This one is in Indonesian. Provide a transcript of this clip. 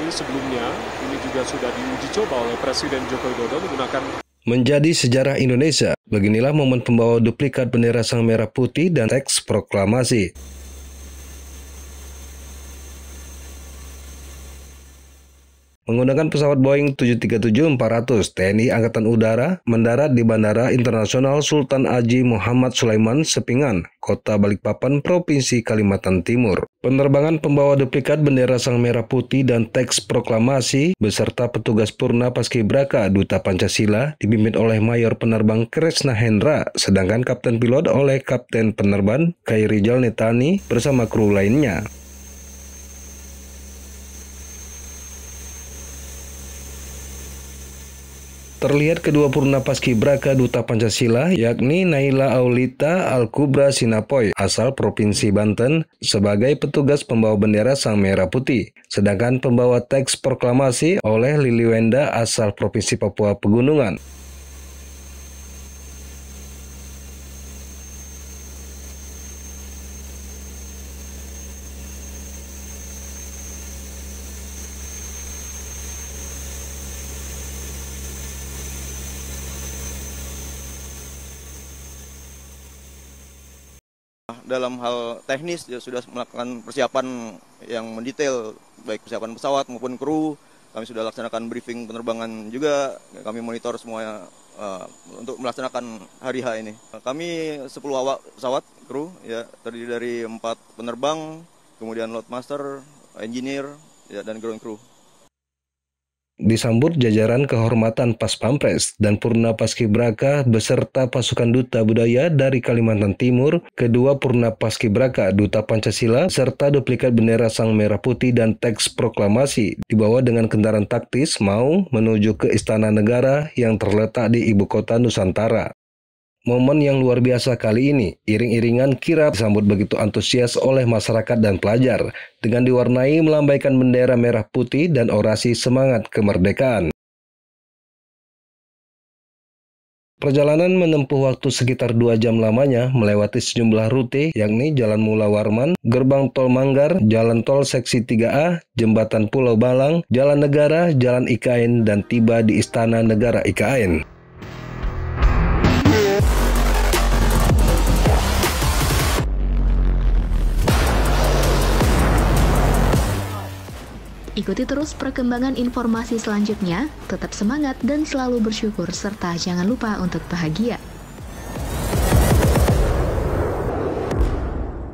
ini sebelumnya ini juga sudah diuji coba oleh Presiden Joko Widodo menggunakan Menjadi sejarah Indonesia, beginilah momen pembawa duplikat bendera sang merah putih dan teks proklamasi. Menggunakan pesawat Boeing 737-400 TNI Angkatan Udara mendarat di Bandara Internasional Sultan Haji Muhammad Sulaiman Sepingan, Kota Balikpapan, Provinsi Kalimantan Timur. Penerbangan pembawa duplikat bendera Sang Merah Putih dan teks proklamasi beserta petugas Purna Paskibraka Duta Pancasila dipimpin oleh Mayor Penerbang Kresna Hendra, sedangkan Kapten Pilot oleh Kapten Penerbang Kairi Jalnetani bersama kru lainnya. Terlihat kedua purna paskibraka Duta Pancasila yakni Naila Aulita Alkubra Sinapoy asal Provinsi Banten sebagai petugas pembawa bendera Sang Merah Putih. Sedangkan pembawa teks proklamasi oleh Lili asal Provinsi Papua Pegunungan. dalam hal teknis ya sudah melakukan persiapan yang mendetail baik persiapan pesawat maupun kru kami sudah laksanakan briefing penerbangan juga kami monitor semua uh, untuk melaksanakan hari H ini kami 10 awak pesawat kru ya terdiri dari empat penerbang kemudian loadmaster engineer ya dan ground crew disambut jajaran kehormatan Pas Pampres dan Purna Paskibraka beserta pasukan duta budaya dari Kalimantan Timur, kedua Purna Paskibraka, duta Pancasila, serta duplikat bendera Sang Merah Putih dan teks proklamasi dibawa dengan kendaraan taktis mau menuju ke Istana Negara yang terletak di ibu kota Nusantara. Momen yang luar biasa kali ini, iring-iringan kirap disambut begitu antusias oleh masyarakat dan pelajar dengan diwarnai melambaikan bendera merah putih dan orasi semangat kemerdekaan. Perjalanan menempuh waktu sekitar dua jam lamanya melewati sejumlah rute yakni Jalan Mula Warman, Gerbang Tol Manggar, Jalan Tol Seksi 3A, Jembatan Pulau Balang, Jalan Negara, Jalan IKN, dan tiba di Istana Negara IKN. Ikuti terus perkembangan informasi selanjutnya, tetap semangat dan selalu bersyukur serta jangan lupa untuk bahagia.